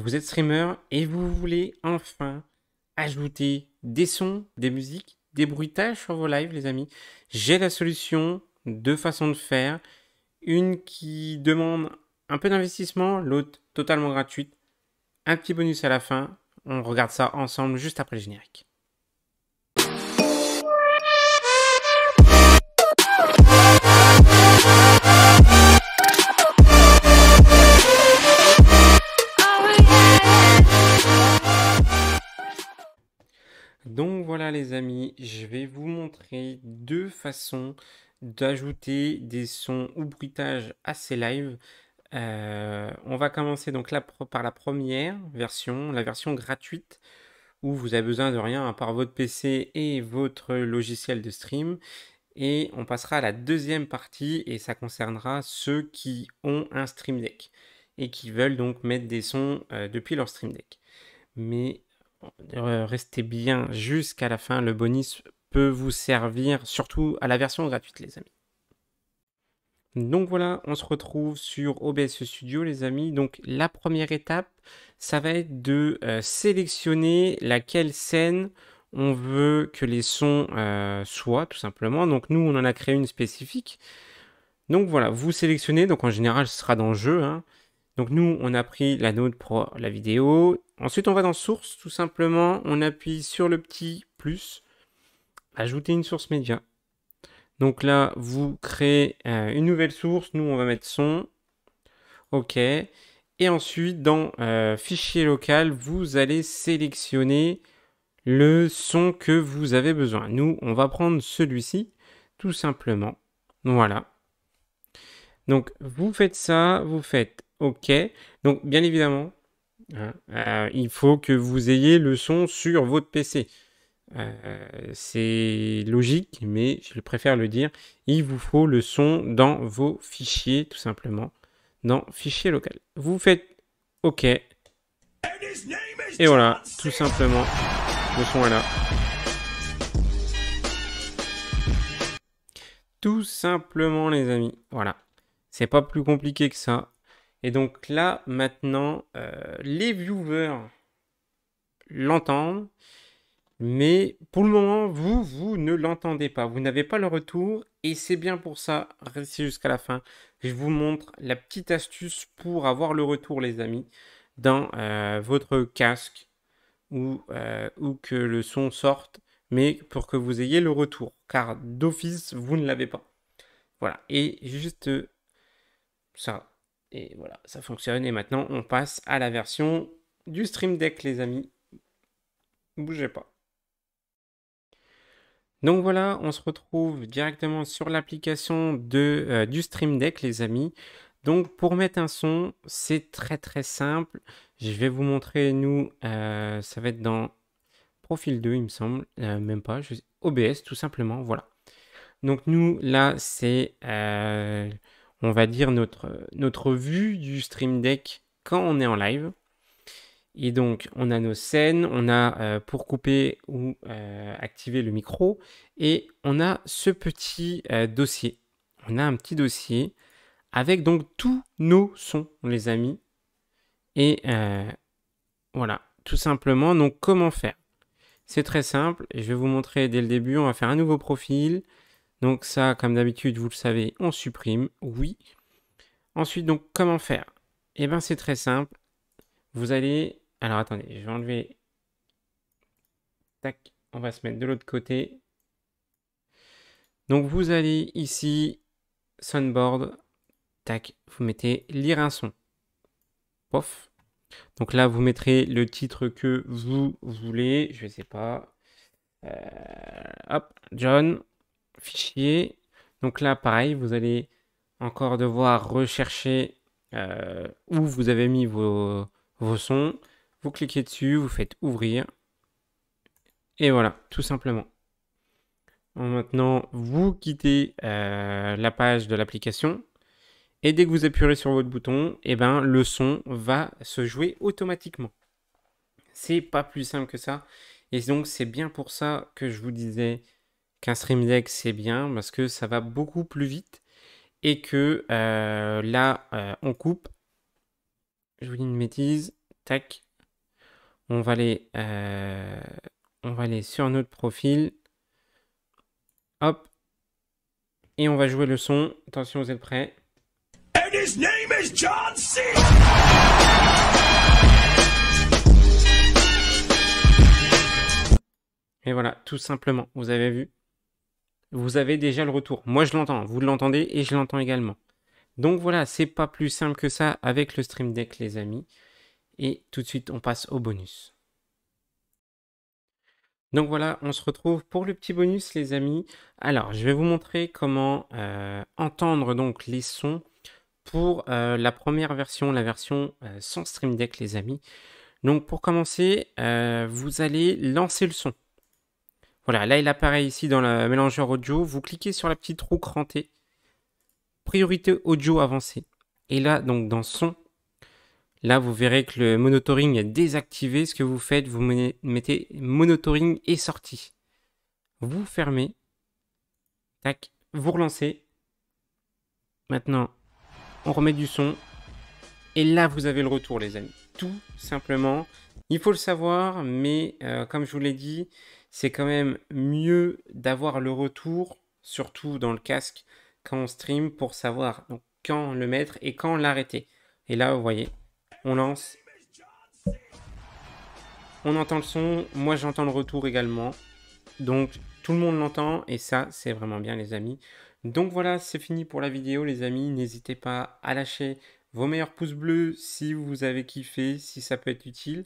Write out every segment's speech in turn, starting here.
vous êtes streamer et vous voulez enfin ajouter des sons, des musiques, des bruitages sur vos lives, les amis, j'ai la solution, deux façons de faire. Une qui demande un peu d'investissement, l'autre totalement gratuite. Un petit bonus à la fin. On regarde ça ensemble juste après le générique. les amis, je vais vous montrer deux façons d'ajouter des sons ou bruitages à ces lives. Euh, on va commencer donc là par la première version, la version gratuite, où vous avez besoin de rien à part votre PC et votre logiciel de stream. Et on passera à la deuxième partie et ça concernera ceux qui ont un Stream Deck et qui veulent donc mettre des sons euh, depuis leur Stream Deck. Mais restez bien jusqu'à la fin. Le bonus peut vous servir, surtout à la version gratuite, les amis. Donc voilà, on se retrouve sur OBS Studio, les amis. Donc la première étape, ça va être de euh, sélectionner laquelle scène on veut que les sons euh, soient, tout simplement. Donc nous, on en a créé une spécifique. Donc voilà, vous sélectionnez. Donc en général, ce sera dans le jeu. Hein. Donc nous, on a pris la note pour la vidéo Ensuite, on va dans source, tout simplement, on appuie sur le petit plus, ajouter une source média. Donc là, vous créez euh, une nouvelle source, nous on va mettre son, OK. Et ensuite, dans euh, fichier local, vous allez sélectionner le son que vous avez besoin. Nous, on va prendre celui-ci, tout simplement. Voilà. Donc, vous faites ça, vous faites OK. Donc, bien évidemment, Hein. Euh, il faut que vous ayez le son sur votre PC. Euh, c'est logique, mais je préfère le dire. Il vous faut le son dans vos fichiers, tout simplement. Dans fichier local. Vous faites OK. Et voilà, tout simplement, le son est là. Tout simplement, les amis. Voilà. C'est pas plus compliqué que ça. Et donc là, maintenant, euh, les viewers l'entendent, mais pour le moment, vous, vous ne l'entendez pas. Vous n'avez pas le retour, et c'est bien pour ça, restez jusqu'à la fin. Je vous montre la petite astuce pour avoir le retour, les amis, dans euh, votre casque, ou, euh, ou que le son sorte, mais pour que vous ayez le retour, car d'office, vous ne l'avez pas. Voilà, et juste ça et voilà, ça fonctionne. Et maintenant, on passe à la version du Stream Deck, les amis. Bougez pas. Donc voilà, on se retrouve directement sur l'application de euh, du Stream Deck, les amis. Donc pour mettre un son, c'est très très simple. Je vais vous montrer, nous, euh, ça va être dans Profil 2, il me semble. Euh, même pas, je... OBS tout simplement, voilà. Donc nous, là, c'est on va dire, notre, notre vue du Stream Deck quand on est en live. Et donc, on a nos scènes, on a euh, pour couper ou euh, activer le micro, et on a ce petit euh, dossier. On a un petit dossier avec donc tous nos sons, les amis. Et voilà, tout simplement, donc comment faire C'est très simple, je vais vous montrer dès le début, on va faire un nouveau profil, donc ça, comme d'habitude, vous le savez, on supprime, oui. Ensuite, donc, comment faire Eh bien, c'est très simple. Vous allez... Alors, attendez, je vais enlever... Tac, on va se mettre de l'autre côté. Donc, vous allez ici, Sunboard, tac, vous mettez lire un son. Pof. Donc là, vous mettrez le titre que vous voulez. Je ne sais pas. Euh, hop, John fichier. Donc là, pareil, vous allez encore devoir rechercher euh, où vous avez mis vos, vos sons. Vous cliquez dessus, vous faites ouvrir. Et voilà, tout simplement. Maintenant, vous quittez euh, la page de l'application. Et dès que vous appuyez sur votre bouton, et eh ben, le son va se jouer automatiquement. C'est pas plus simple que ça. Et donc, c'est bien pour ça que je vous disais qu'un Stream Deck, c'est bien parce que ça va beaucoup plus vite et que euh, là, euh, on coupe. Je vous dis une bêtise. Tac. On va aller, euh, on va aller sur notre profil. Hop. Et on va jouer le son. Attention, vous êtes prêts. Et voilà, tout simplement, vous avez vu vous avez déjà le retour. Moi, je l'entends, vous l'entendez et je l'entends également. Donc voilà, c'est pas plus simple que ça avec le Stream Deck, les amis. Et tout de suite, on passe au bonus. Donc voilà, on se retrouve pour le petit bonus, les amis. Alors, je vais vous montrer comment euh, entendre donc les sons pour euh, la première version, la version euh, sans Stream Deck, les amis. Donc pour commencer, vous allez lancer le son. Voilà, là il apparaît ici dans le mélangeur audio. Vous cliquez sur la petite roue crantée. Priorité audio avancée. Et là, donc dans son, là vous verrez que le monitoring est désactivé. Ce que vous faites, vous mettez monitoring et sortie. Vous fermez. Tac, vous relancez. Maintenant, on remet du son. Et là, vous avez le retour, les amis. Tout simplement. Il faut le savoir, mais euh, comme je vous l'ai dit, c'est quand même mieux d'avoir le retour, surtout dans le casque, quand on stream, pour savoir quand le mettre et quand l'arrêter. Et là, vous voyez, on lance. On entend le son, moi j'entends le retour également. Donc tout le monde l'entend et ça c'est vraiment bien les amis. Donc voilà, c'est fini pour la vidéo les amis. N'hésitez pas à lâcher vos meilleurs pouces bleus si vous avez kiffé, si ça peut être utile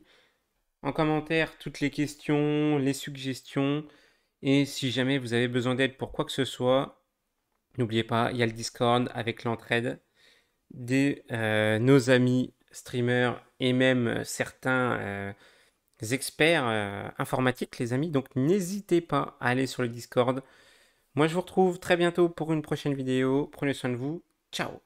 en commentaire toutes les questions, les suggestions. Et si jamais vous avez besoin d'aide pour quoi que ce soit, n'oubliez pas, il y a le Discord avec l'entraide de euh, nos amis streamers et même euh, certains euh, experts informatiques, les amis. Donc n'hésitez pas à aller sur le Discord. Moi, je vous retrouve très bientôt pour une prochaine vidéo. Prenez soin de vous. Ciao